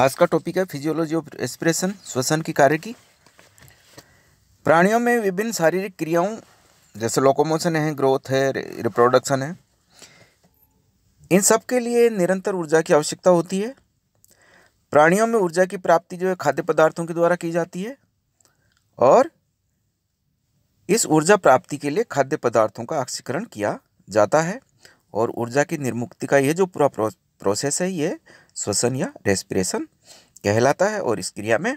आज का टॉपिक है फिजियोलॉजी ऑफ एक्सप्रेशन श्वसन की कार्य की प्राणियों में विभिन्न शारीरिक क्रियाओं जैसे लोकोमोशन है ग्रोथ है रिप्रोडक्शन है इन सब के लिए निरंतर ऊर्जा की आवश्यकता होती है प्राणियों में ऊर्जा की प्राप्ति जो है खाद्य पदार्थों के द्वारा की जाती है और इस ऊर्जा प्राप्ति के लिए खाद्य पदार्थों का ऑक्सीकरण किया जाता है और ऊर्जा की निर्मुक्ति का ये जो पूरा प्रोसेस है ये श्वसन या रेस्पिरेशन कहलाता है और इस क्रिया में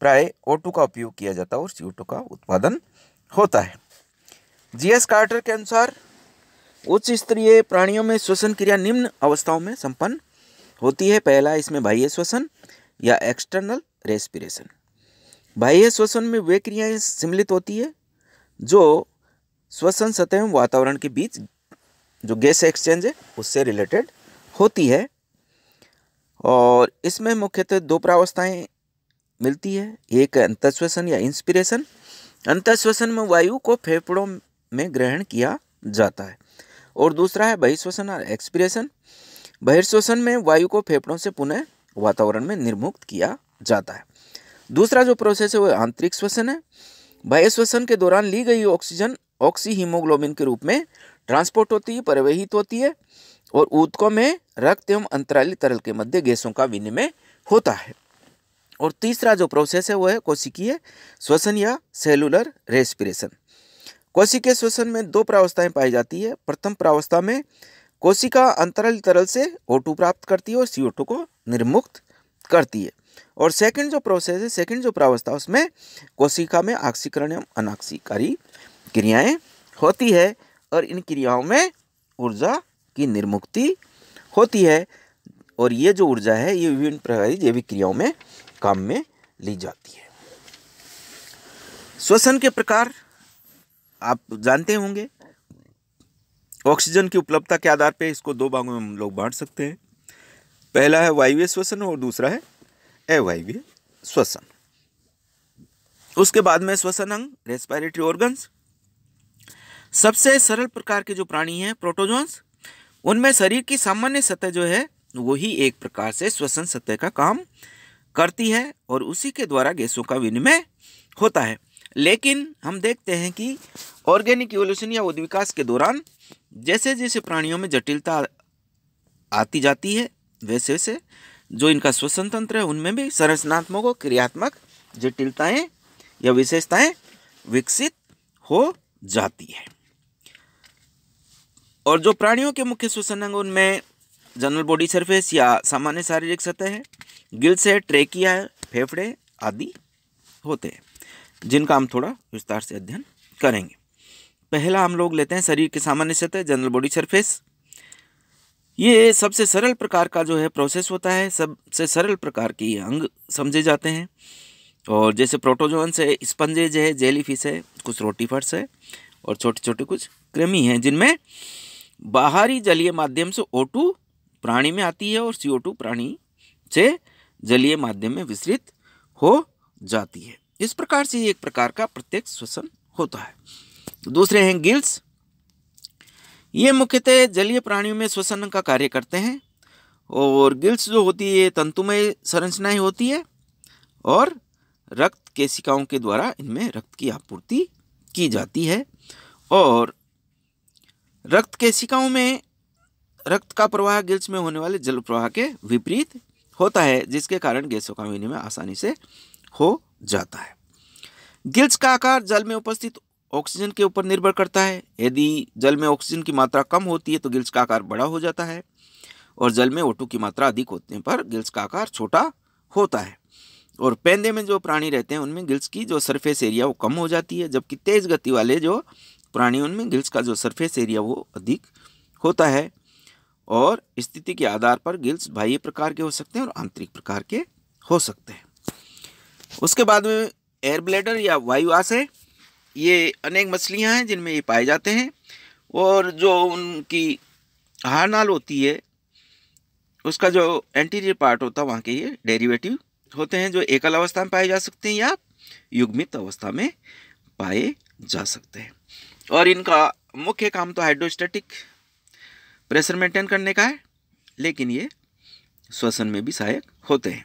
प्राय ओ का उपयोग किया जाता है और सी का उत्पादन होता है जीएस कार्टर के अनुसार उच्च स्तरीय प्राणियों में श्वसन क्रिया निम्न अवस्थाओं में संपन्न होती है पहला इसमें बाह्य श्वसन या एक्सटर्नल रेस्पिरेशन बाह्य श्वसन में वे क्रियाएं सम्मिलित होती है जो श्वसन सतह वातावरण के बीच जो गैस एक्सचेंज है उससे रिलेटेड होती है और इसमें मुख्यतः दो प्रावस्थाएँ मिलती है एक अंतश्वसन या इंस्पिरेशन अंतश्वसन में वायु को फेफड़ों में ग्रहण किया जाता है और दूसरा है बहिश्वसन और एक्सपिरेशन बहिर्श्वसन में वायु को फेफड़ों से पुनः वातावरण में निर्मुक्त किया जाता है दूसरा जो प्रोसेस है वह आंतरिक श्वसन है बहिश्वसन श्वसन के दौरान ली गई ऑक्सीजन ऑक्सीहीमोग्लोबिन के रूप में ट्रांसपोर्ट होती है परिवहित होती है और ऊतकों में रक्त एवं अंतराली तरल के मध्य गैसों का विनिमय होता है और तीसरा जो प्रोसेस है वो है कोशिकीय श्वसन या सेलुलर रेस्पिरेशन कोशिकीय श्वसन में दो प्रावस्थाएं पाई जाती है प्रथम प्रावस्था में कोशिका अंतरल तरल से O2 प्राप्त करती है और CO2 को निर्मुक्त करती है और सेकंड जो प्रोसेस है सेकंड जो प्रावस्था उसमें कोशिका में आक्सीकरण एवं अनाक्सीकारी क्रियाएँ होती है और इन क्रियाओं में ऊर्जा की निर्मुक्ति होती है और ये जो ऊर्जा है ये विभिन्न प्रकार की जैविक क्रियाओं में काम में ली जाती है श्वसन के प्रकार आप जानते होंगे ऑक्सीजन की उपलब्धता के आधार पर इसको दो भागों में हम लोग बांट सकते हैं पहला है वायव्य श्वसन और दूसरा है अवायव्य श्वसन उसके बाद में श्वसन अंग रेस्पायरेटरी ऑर्गन्स सबसे सरल प्रकार के जो प्राणी हैं प्रोटोजोन्स उनमें शरीर की सामान्य सतह जो है वही एक प्रकार से श्वसन सतह का काम करती है और उसी के द्वारा गैसों का विनिमय होता है लेकिन हम देखते हैं कि ऑर्गेनिक इवोल्यूशन या उद्विकास के दौरान जैसे जैसे प्राणियों में जटिलता आती जाती है वैसे वैसे जो इनका श्वसन तंत्र है उनमें भी संरचनात्मक और क्रियात्मक जटिलताएँ या विशेषताएँ विकसित हो जाती है और जो प्राणियों के मुख्य श्वसन अंग उनमें जनरल बॉडी सरफेस या सामान्य शारीरिक सतह है गिल्स है ट्रेकिया है फेफड़े आदि होते हैं जिनका हम थोड़ा विस्तार से अध्ययन करेंगे पहला हम लोग लेते हैं शरीर के सामान्य सतह जनरल बॉडी सरफेस ये सबसे सरल प्रकार का जो है प्रोसेस होता है सबसे सरल प्रकार के अंग समझे जाते हैं और जैसे प्रोटोजोन्स है स्पंजेज है जेलीफिश है कुछ रोटीफर्स है और छोटे छोटे कुछ कृमि हैं जिनमें बाहरी जलीय माध्यम से O2 प्राणी में आती है और CO2 प्राणी से जलीय माध्यम में विस्तृत हो जाती है इस प्रकार से एक प्रकार का प्रत्यक्ष श्वसन होता है दूसरे हैं गिल्स ये मुख्यतः जलीय प्राणियों में श्वसन का कार्य करते हैं और गिल्स जो होती है तंतुमय संरचनाएं होती है और रक्त केशिकाओं के द्वारा इनमें रक्त की आपूर्ति की जाती है और रक्त केशिकाओं में रक्त का प्रवाह गिल्स में होने वाले जल प्रवाह के विपरीत होता है जिसके कारण गैसों का विनिमय आसानी से हो जाता है गिल्स का आकार जल में उपस्थित ऑक्सीजन के ऊपर निर्भर करता है यदि जल में ऑक्सीजन की मात्रा कम होती है तो गिल्स का आकार बड़ा हो जाता है और जल में ओटू की मात्रा अधिक होने पर गिल्स का आकार छोटा होता है और पेंदे में जो प्राणी रहते हैं उनमें गिल्स की जो सरफेस एरिया वो कम हो जाती है जबकि तेज गति वाले जो प्राणियों में गिल्स का जो सरफेस एरिया वो अधिक होता है और स्थिति के आधार पर गिल्स बाह्य प्रकार के हो सकते हैं और आंतरिक प्रकार के हो सकते हैं उसके बाद में एयर ब्लेडर या वायु आशय ये अनेक मछलियाँ हैं जिनमें ये पाए जाते हैं और जो उनकी हारनाल होती है उसका जो एंटीरियर पार्ट होता है वहाँ के ये डेरिवेटिव होते हैं जो एकल अवस्था में पाए जा सकते हैं या युग्मित अवस्था में पाए जा सकते हैं और इनका मुख्य काम तो हाइड्रोस्टेटिक प्रेशर मेंटेन करने का है लेकिन ये श्वसन में भी सहायक होते हैं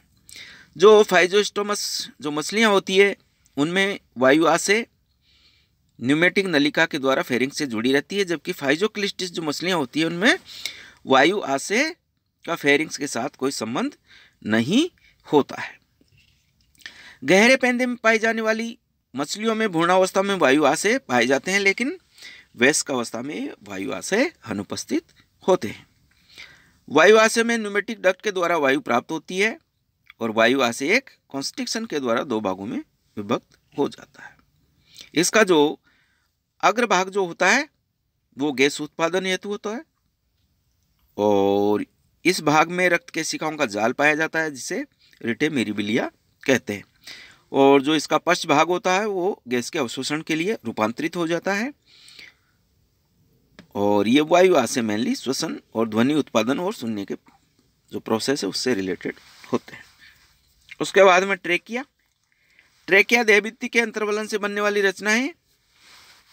जो फाइजोस्टोमस जो मछलियाँ होती है उनमें वायु आसे न्यूमेटिक नलिका के द्वारा फेरिंग से जुड़ी रहती है जबकि फाइजोक्लिस्टिस जो मछलियाँ होती है उनमें वायु आसे का फेरिंग्स के साथ कोई संबंध नहीं होता है गहरे पैंदे में पाई जाने वाली मछलियों में भ्रूणावस्था में वायु आशय पाए जाते हैं लेकिन वयस्क अवस्था में वायु आशय अनुपस्थित होते हैं वायु आशय में न्यूमेटिक डक्ट के द्वारा वायु प्राप्त होती है और वायु आशय एक कॉन्स्ट्रिक्शन के द्वारा दो भागों में विभक्त हो जाता है इसका जो अग्रभाग जो होता है वो गैस उत्पादन हेतु होता है और इस भाग में रक्त के शिखाओं का जाल पाया जाता है जिसे रिटे मेरीबिलिया कहते हैं और जो इसका पश्च भाग होता है वो गैस के अवशोषण के लिए रूपांतरित हो जाता है और ये वायु आशय मेनली श्वसन और ध्वनि उत्पादन और सुनने के जो प्रोसेस है उससे रिलेटेड होते हैं उसके बाद में ट्रेकिया ट्रेकिया देहभित्ति के अंतर्वलन से बनने वाली रचना है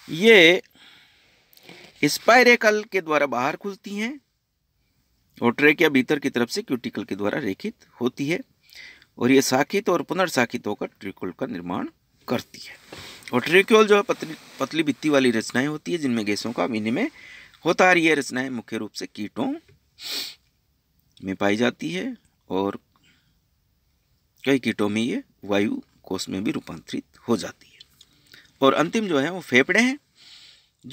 ये स्पायरेकल के द्वारा बाहर खुलती हैं और ट्रेकिया भीतर की तरफ से क्यूटिकल के द्वारा रेखित होती है और ये साखित और पुनर्साखित होकर ट्रिकोल का निर्माण करती है और ट्रिकोल जो है पतली पतली भित्ती वाली रचनाएं होती है जिनमें गैसों का विनिमय होता है ये रचनाएं मुख्य रूप से कीटों में पाई जाती है और कई कीटों में ये वायु कोष में भी रूपांतरित हो जाती है और अंतिम जो है वो फेफड़े हैं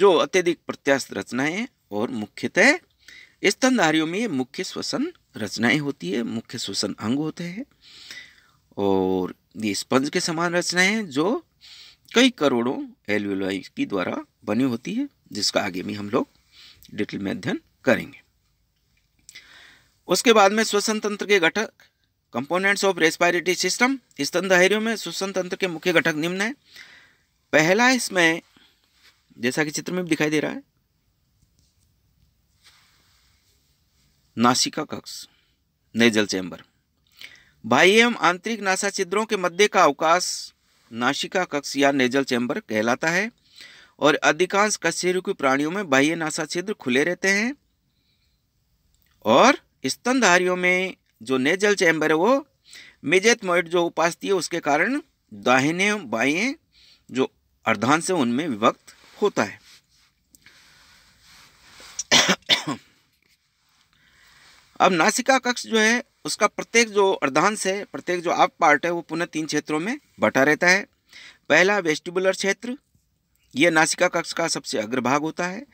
जो अत्यधिक प्रत्याशित रचनाएं और मुख्यतः स्तनधारियों में मुख्य श्वसन रचनाएं होती है मुख्य श्वसन अंग होते हैं और ये स्पंज के समान रचनाएं हैं जो कई करोड़ों एलवेलाई की द्वारा बनी होती है जिसका आगे भी हम लोग डिटेल में अध्ययन करेंगे उसके बाद में श्वसन तंत्र के घटक कंपोनेंट्स ऑफ रेस्पायरेटरी सिस्टम स्तन दायरियों में श्वसन तंत्र के मुख्य घटक निम्न है पहला इसमें जैसा कि चित्र में भी दिखाई दे रहा है नासिका कक्ष नेजल चैम्बर बाह्य एवं आंतरिक नासा छिद्रों के मध्य का अवकाश नासिका कक्ष या नेजल चैम्बर कहलाता है और अधिकांश कशेरुकी प्राणियों में बाह्य नासा छिद्र खुले रहते हैं और स्तनधारियों में जो नेजल चैम्बर है वो मोइट जो उपास्थि है उसके कारण दाहिने बाएं जो अर्धांश है उनमें विभक्त होता है अब नासिका कक्ष जो है उसका प्रत्येक जो अर्धांश है प्रत्येक जो आप पार्ट है वो पुनः तीन क्षेत्रों में बटा रहता है पहला वेस्टिबुलर क्षेत्र यह नासिका कक्ष का सबसे अग्रभाग होता है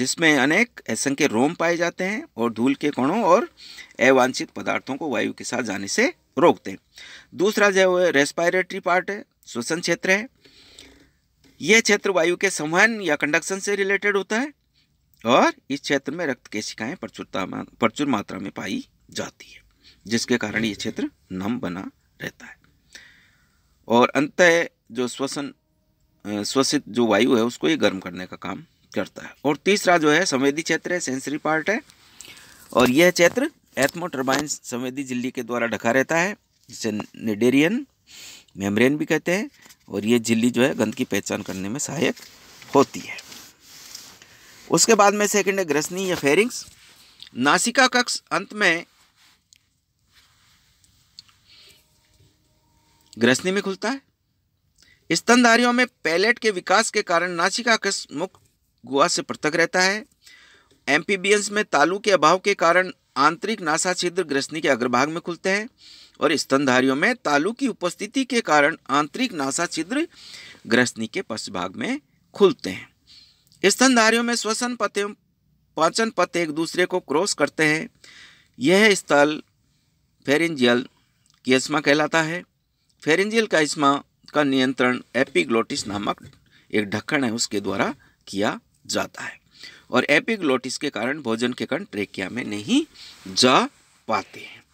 जिसमें अनेक असंख्य रोम पाए जाते हैं और धूल के कणों और अवांछित पदार्थों को वायु के साथ जाने से रोकते हैं दूसरा जो है रेस्पायरेटरी पार्ट है श्वसन क्षेत्र है यह क्षेत्र वायु के संवहन या कंडक्शन से रिलेटेड होता है और इस क्षेत्र में रक्त केशिकाएं प्रचुरता प्रचुर मात्रा में पाई जाती है जिसके कारण ये क्षेत्र नम बना रहता है और अंत जो श्वसन श्वसित जो वायु है उसको ये गर्म करने का काम करता है और तीसरा जो है संवेदी क्षेत्र है सेंसरी पार्ट है और यह क्षेत्र एथमो टर्बाइन संवेदी झिल्ली के द्वारा ढका रहता है जिसे निडेरियन मेम्ब्रेन भी कहते हैं और ये झिल्ली जो है गंद की पहचान करने में सहायक होती है उसके बाद में सेकंड है ग्रसनी या फेरिंग्स नासिका कक्ष अंत में ग्रसनी में खुलता है स्तनधारियों में पैलेट के विकास के कारण नासिका कक्ष मुक्त गुआ से पृथक रहता है एम्पीबियंस में तालू के अभाव के कारण आंतरिक नासा छिद्र ग्रसनी के अग्रभाग में खुलते हैं और स्तनधारियों में तालू की उपस्थिति के कारण आंतरिक नासा छिद्र ग्रसनी के पश्च भाग में खुलते हैं स्तनधारियों में श्वसन पते पाचन पते एक दूसरे को क्रॉस करते हैं यह स्थल फेरिंजियल की इसमा कहलाता है फेरिंजियल का इसमा का नियंत्रण एपिग्लोटिस नामक एक ढक्कन है उसके द्वारा किया जाता है और एपिग्लोटिस के कारण भोजन के कण ट्रेकिया में नहीं जा पाते हैं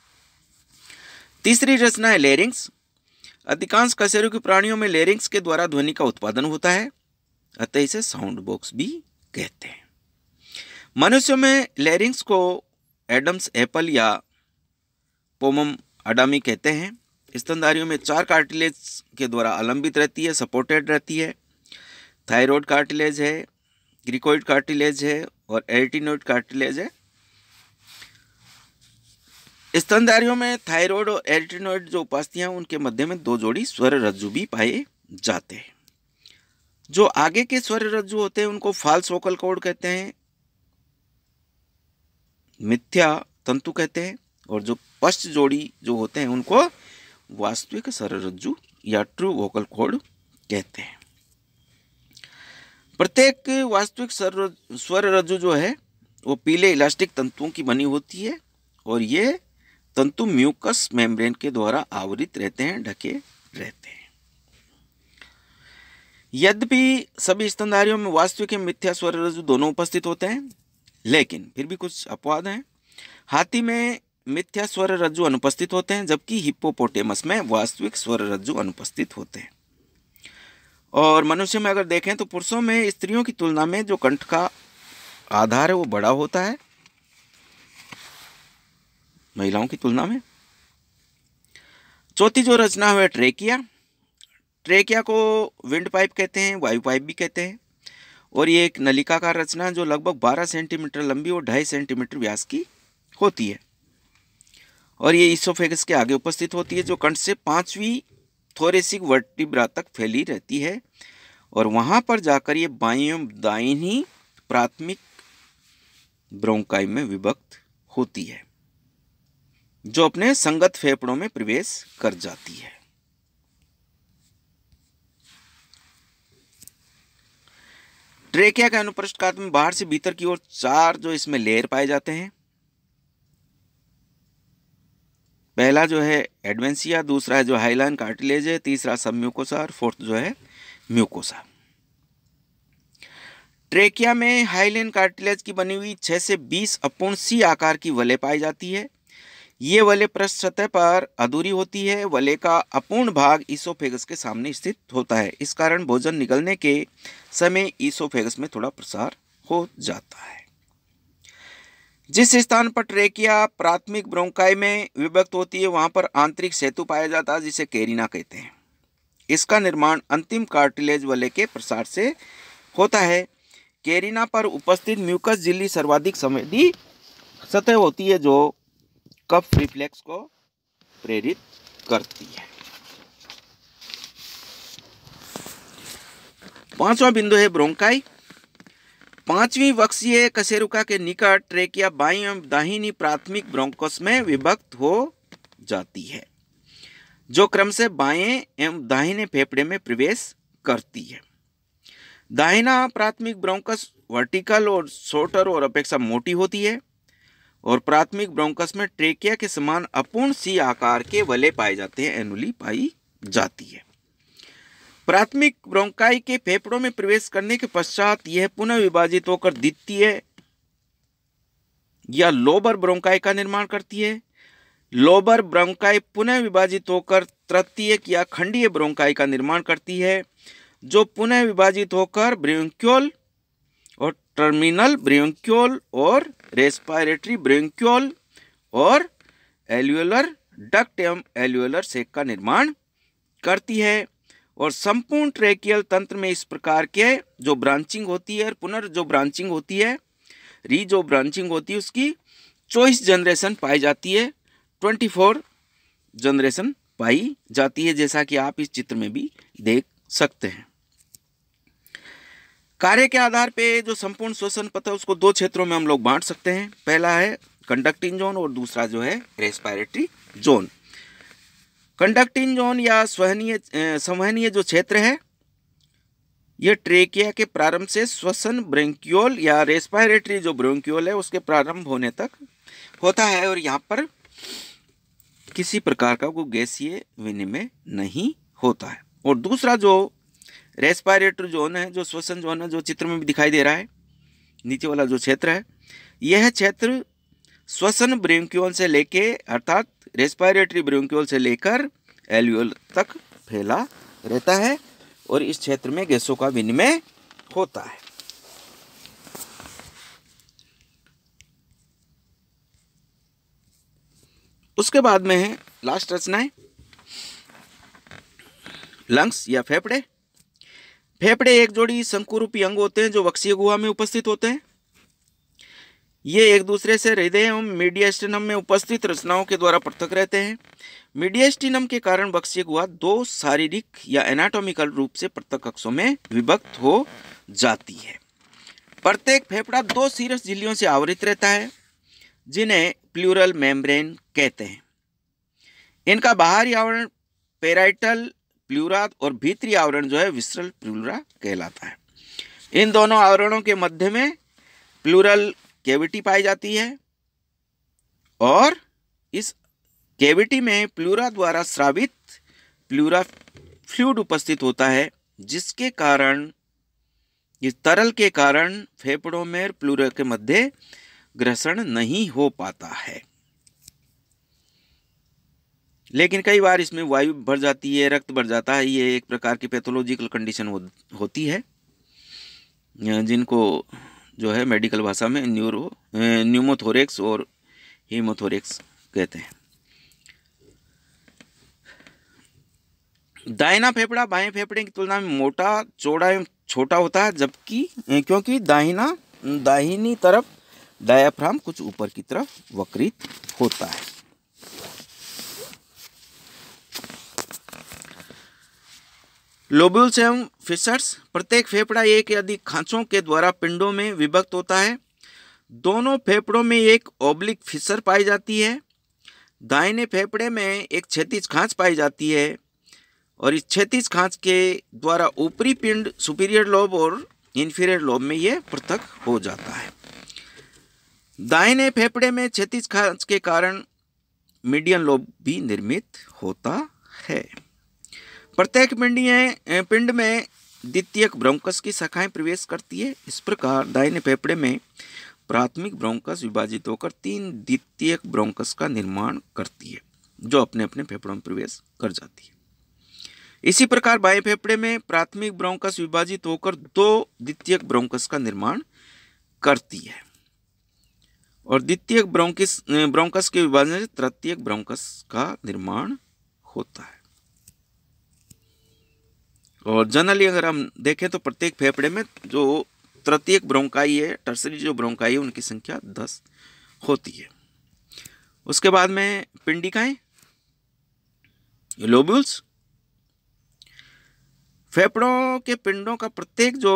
तीसरी रचना है लेरिंग्स अधिकांश कसेरों की प्राणियों में लेरिंग्स के द्वारा ध्वनि का उत्पादन होता है अतः इसे साउंड बॉक्स भी कहते हैं मनुष्य में लेरिंग्स को एडम्स एप्पल या पोमम अडामी कहते हैं स्तनधारियों में चार कार्टिलेज के द्वारा अलंबित रहती है सपोर्टेड रहती है थायराइड कार्टिलेज है ग्रिकोइड कार्टिलेज है और एरिटिनोइड कार्टिलेज है स्तनधारियों में थायराइड और एरिटिनोइड जो उपास्थियाँ हैं उनके मध्य में दो जोड़ी स्वर रज्जु भी पाए जाते हैं जो आगे के स्वर रज्जु होते हैं उनको फाल्स वोकल कोड कहते हैं मिथ्या तंतु कहते हैं और जो पश्च जोड़ी जो होते हैं उनको वास्तविक रज्जु या ट्रू वोकल कोड कहते हैं प्रत्येक वास्तविक स्वर रज्जु जो है वो पीले इलास्टिक तंतुओं की बनी होती है और ये तंतु म्यूकस मेम्ब्रेन के द्वारा आवृत रहते हैं ढके रहते हैं यद्यपि सभी स्तनधारियों में वास्तविक एवं मिथ्या स्वर रजु दोनों उपस्थित होते हैं लेकिन फिर भी कुछ अपवाद हैं हाथी में मिथ्या स्वर रज्जु अनुपस्थित होते हैं जबकि हिप्पोपोटेमस में वास्तविक स्वर रज्जु अनुपस्थित होते हैं और मनुष्य में अगर देखें तो पुरुषों में स्त्रियों की तुलना में जो कंठ का आधार है वो बड़ा होता है महिलाओं की तुलना में चौथी जो रचना है ट्रेकिया ट्रेकिया को विंड पाइप कहते हैं वायु पाइप भी कहते हैं और ये एक नलिका का रचना है जो लगभग 12 सेंटीमीटर लंबी और ढाई सेंटीमीटर व्यास की होती है और ये इसोफेगस के आगे उपस्थित होती है जो कंठ से पांचवी थोरेसिक वर्टिब्रा तक फैली रहती है और वहाँ पर जाकर ये बाई दाइनी प्राथमिक ब्रोंकाई में विभक्त होती है जो अपने संगत फेफड़ों में प्रवेश कर जाती है ट्रेकिया के अनुप्रस्थ काट में बाहर से भीतर की ओर चार जो इसमें लेयर पाए जाते हैं पहला जो है एडवेंसिया दूसरा है जो हाईलाइन कार्टिलेज है तीसरा सब म्यूकोसा और फोर्थ जो है म्यूकोसा ट्रेकिया में हाईलाइन कार्टिलेज की बनी हुई 6 से 20 अपूर्ण सी आकार की वले पाई जाती है ये वले पृष्ठ सतह पर अधूरी होती है वले का अपूर्ण भाग ईसोफेगस के सामने स्थित होता है इस कारण भोजन निकलने के समय ईसोफेगस में थोड़ा प्रसार हो जाता है जिस स्थान पर ट्रेकिया प्राथमिक ब्रोंकाई में विभक्त होती है वहां पर आंतरिक सेतु पाया जाता है जिसे केरिना कहते हैं इसका निर्माण अंतिम कार्टिलेज वले के प्रसार से होता है केरिना पर उपस्थित म्यूकस झिल्ली सर्वाधिक संवेदी सतह होती है जो कफ रिफ्लेक्स को प्रेरित करती है पांचवा बिंदु है ब्रोंकाई पांचवी वक्षीय कशेरुका के निकट ट्रेकिया बाई एवं दाहिनी प्राथमिक ब्रोंकस में विभक्त हो जाती है जो क्रम से बाएं एवं दाहिने फेफड़े में प्रवेश करती है दाहिना प्राथमिक ब्रोंकस वर्टिकल और शोर्टर और अपेक्षा मोटी होती है और प्राथमिक ब्रोंकस में ट्रेकिया के समान अपूर्ण सी आकार के वले पाए जाते हैं एनुली पाई जाती है प्राथमिक ब्रोंकाई के फेफड़ों में प्रवेश करने के पश्चात यह पुनः विभाजित होकर द्वितीय या लोबर ब्रोंकाई का निर्माण करती है लोबर ब्रोंकाई पुनः विभाजित होकर तृतीयक या खंडीय ब्रोंकाई का निर्माण करती है जो पुनः विभाजित होकर ब्रोंक्योल और टर्मिनल ब्रियोक्योल और रेस्पायरेटरी ब्रियोक्योल और एल्यूलर डक्ट एवं एल्युलर सेक का निर्माण करती है और संपूर्ण ट्रेकियल तंत्र में इस प्रकार के जो ब्रांचिंग होती है और पुनर् जो ब्रांचिंग होती है री जो ब्रांचिंग होती है उसकी चौबीस जनरेशन पाई जाती है ट्वेंटी फोर जनरेशन पाई जाती है जैसा कि आप इस चित्र में भी देख सकते हैं कार्य के आधार पे जो संपूर्ण श्वसन पथ है उसको दो क्षेत्रों में हम लोग बांट सकते हैं पहला है कंडक्टिंग जोन और दूसरा जो है रेस्पायरेटरी जोन कंडक्टिंग जोन या स्वहनीय संवहनीय जो क्षेत्र है यह ट्रेकिया के प्रारंभ से श्वसन ब्रेंक्यूल या रेस्पायरेटरी जो ब्रोंक्यूल है उसके प्रारंभ होने तक होता है और यहाँ पर किसी प्रकार का कोई गैसीय विनिमय नहीं होता है और दूसरा जो रेस्पायरेटर जोन है जो श्वसन जोन है जो चित्र में भी दिखाई दे रहा है नीचे वाला जो क्षेत्र है यह क्षेत्र श्वसन ब्रेंक्यूल से लेके अर्थात रेस्पायरेटरी ब्रेंक्यूल से लेकर एल्यूल तक फैला रहता है और इस क्षेत्र में गैसों का विनिमय होता है उसके बाद में है लास्ट रचनाएं लंग्स या फेफड़े फेफड़े एक जोड़ी शंकुरूपी अंग होते हैं जो वक्षीय गुहा में उपस्थित होते हैं ये एक दूसरे से हृदय एवं मीडियास्टिनम में उपस्थित रचनाओं के द्वारा पृथक रहते हैं मीडियास्टिनम के कारण वक्षीय गुहा दो शारीरिक या एनाटॉमिकल रूप से पृथक कक्षों में विभक्त हो जाती है प्रत्येक फेफड़ा दो सीरस झिल्लियों से आवृत रहता है जिन्हें प्लूरल मेम्ब्रेन कहते हैं इनका बाहरी आवरण पेराइटल प्लूरा और भीतरी आवरण जो है विसरल प्लूरा कहलाता है इन दोनों आवरणों के मध्य में प्लूरल कैविटी पाई जाती है और इस कैविटी में प्लूरा द्वारा स्रावित प्लूरा फ्लूड उपस्थित होता है जिसके कारण इस तरल के कारण फेफड़ों में प्लूरा के मध्य ग्रसण नहीं हो पाता है लेकिन कई बार इसमें वायु बढ़ जाती है रक्त बढ़ जाता है ये एक प्रकार की पैथोलॉजिकल कंडीशन हो, होती है जिनको जो है मेडिकल भाषा में न्यूरो न्यूमोथोरिक्स और हीमोथोरिक्स कहते हैं दाहिना फेफड़ा बाएं फेफड़े की तुलना में मोटा चौड़ा एवं छोटा होता है जबकि क्योंकि दाहिना दाहिनी तरफ डायाफ्राम कुछ ऊपर की तरफ वक्रित होता है लोब्यूल्स एवं फिशर्स प्रत्येक फेफड़ा एक अधिक खांचों के द्वारा पिंडों में विभक्त होता है दोनों फेफड़ों में एक ओब्लिक फिशर पाई जाती है दाहिने फेफड़े में एक क्षैतिज खांच पाई जाती है और इस क्षैतिज खांच के द्वारा ऊपरी पिंड सुपीरियर लोब और इन्फीरियर लोब में ये पृथक हो जाता है दाहिने फेफड़े में छत्तीस खांच के कारण मीडियम लोब भी निर्मित होता है प्रत्येक पिंडी पिंड में द्वितीयक ब्रोंकस की शाखाएं प्रवेश करती है इस प्रकार दाहिने फेफड़े में प्राथमिक ब्रोंकस विभाजित होकर तीन द्वितीयक ब्रोंकस का निर्माण करती है जो अपने अपने फेफड़ों में प्रवेश कर जाती है इसी प्रकार बाएं फेफड़े में प्राथमिक ब्रोंकस विभाजित होकर दो द्वितीयक ब्रोंकस का निर्माण करती है और द्वितीयक ब्रोंकिस ब्रोंकस के विभाजन से तृतीयक ब्रोंकस का निर्माण होता है और जनरली अगर हम देखें तो प्रत्येक फेफड़े में जो तृतीयक ब्रोंकाई है टर्सरी जो ब्रोंकाई है उनकी संख्या दस होती है उसके बाद में पिंडिकाएं लोब्यूल्स फेफड़ों के पिंडों का प्रत्येक जो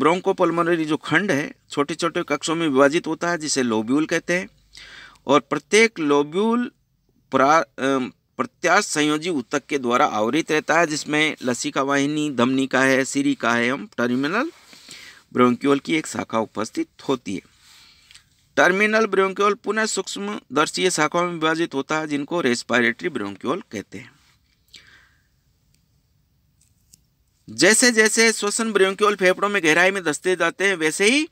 ब्रोंकोपल्मोनरी जो खंड है छोटे छोटे कक्षों में विभाजित होता है जिसे लोब्यूल कहते हैं और प्रत्येक लोब्यूल प्रत्याश संयोजी उत्तक के द्वारा आवृत रहता है जिसमें लसिका वाहिनी धमनी का है सीरी का है एवं टर्मिनल ब्रोंक्यूल की एक शाखा उपस्थित होती है टर्मिनल ब्रोंक्यूल पुनः सूक्ष्म दर्शीय शाखाओं में विभाजित होता है जिनको रेस्पायरेटरी ब्रोंक्यूल कहते हैं जैसे जैसे श्वसन ब्रोंक्यूल फेफड़ों में गहराई में दसते जाते हैं वैसे ही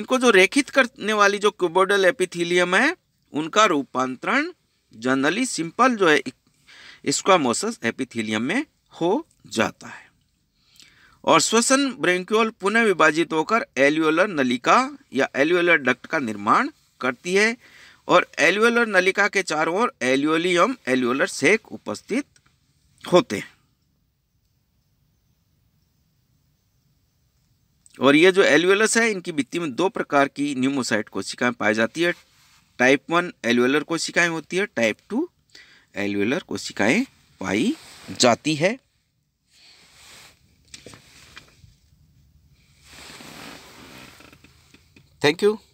इनको जो रेखित करने वाली जो क्यूबोडल एपिथीलियम है उनका रूपांतरण जनरली सिंपल जो है स्क्वामोसस एपिथिलियम में हो जाता है और श्वसन ब्रेंक्योल पुनः विभाजित होकर एल्युअलर नलिका या एल्युअलर डक्ट का निर्माण करती है और एल्युअलर नलिका के चारों ओर एल्युअलियम एल्युअलर सेक उपस्थित होते हैं और ये जो एल्युअलस है इनकी भित्ति में दो प्रकार की न्यूमोसाइट कोशिकाएं पाई जाती है टाइप वन एलुअलर कोशिकाएं होती है टाइप टू एलुअलर कोशिकाएं पाई जाती है थैंक यू